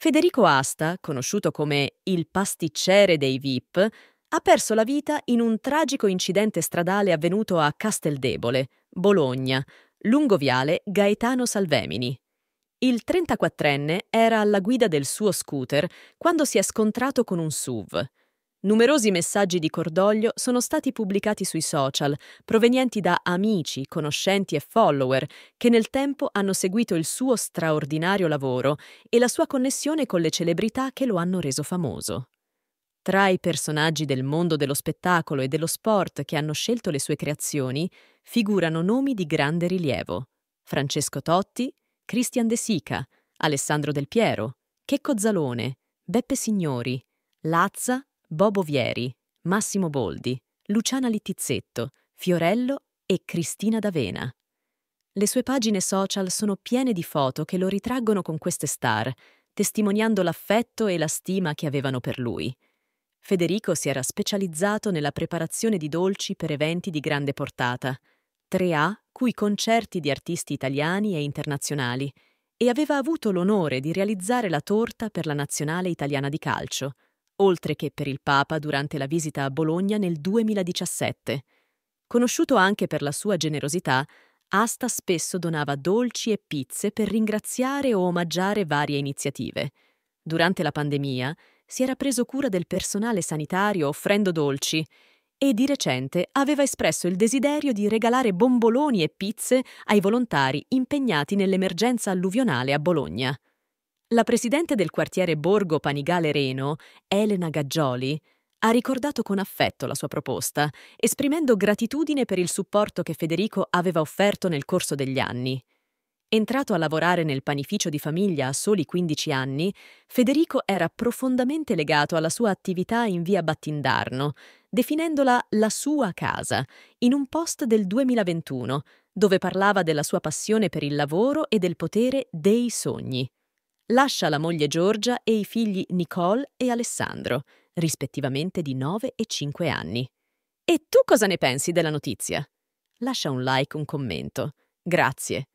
Federico Asta, conosciuto come il pasticcere dei VIP, ha perso la vita in un tragico incidente stradale avvenuto a Casteldebole, Bologna, lungo viale Gaetano Salvemini. Il 34enne era alla guida del suo scooter quando si è scontrato con un SUV. Numerosi messaggi di cordoglio sono stati pubblicati sui social, provenienti da amici, conoscenti e follower, che nel tempo hanno seguito il suo straordinario lavoro e la sua connessione con le celebrità che lo hanno reso famoso. Tra i personaggi del mondo dello spettacolo e dello sport che hanno scelto le sue creazioni figurano nomi di grande rilievo. Francesco Totti, Christian De Sica, Alessandro Del Piero, Checco Zalone, Beppe Signori, Lazza Bobo Vieri, Massimo Boldi, Luciana Littizzetto, Fiorello e Cristina D'Avena. Le sue pagine social sono piene di foto che lo ritraggono con queste star, testimoniando l'affetto e la stima che avevano per lui. Federico si era specializzato nella preparazione di dolci per eventi di grande portata, 3A, cui concerti di artisti italiani e internazionali, e aveva avuto l'onore di realizzare la torta per la nazionale italiana di calcio, oltre che per il Papa durante la visita a Bologna nel 2017. Conosciuto anche per la sua generosità, Asta spesso donava dolci e pizze per ringraziare o omaggiare varie iniziative. Durante la pandemia si era preso cura del personale sanitario offrendo dolci e di recente aveva espresso il desiderio di regalare bomboloni e pizze ai volontari impegnati nell'emergenza alluvionale a Bologna. La presidente del quartiere Borgo Panigale Reno, Elena Gaggioli, ha ricordato con affetto la sua proposta, esprimendo gratitudine per il supporto che Federico aveva offerto nel corso degli anni. Entrato a lavorare nel panificio di famiglia a soli 15 anni, Federico era profondamente legato alla sua attività in via Battindarno, definendola la sua casa, in un post del 2021, dove parlava della sua passione per il lavoro e del potere dei sogni lascia la moglie Giorgia e i figli Nicole e Alessandro, rispettivamente di 9 e 5 anni. E tu cosa ne pensi della notizia? Lascia un like, un commento. Grazie.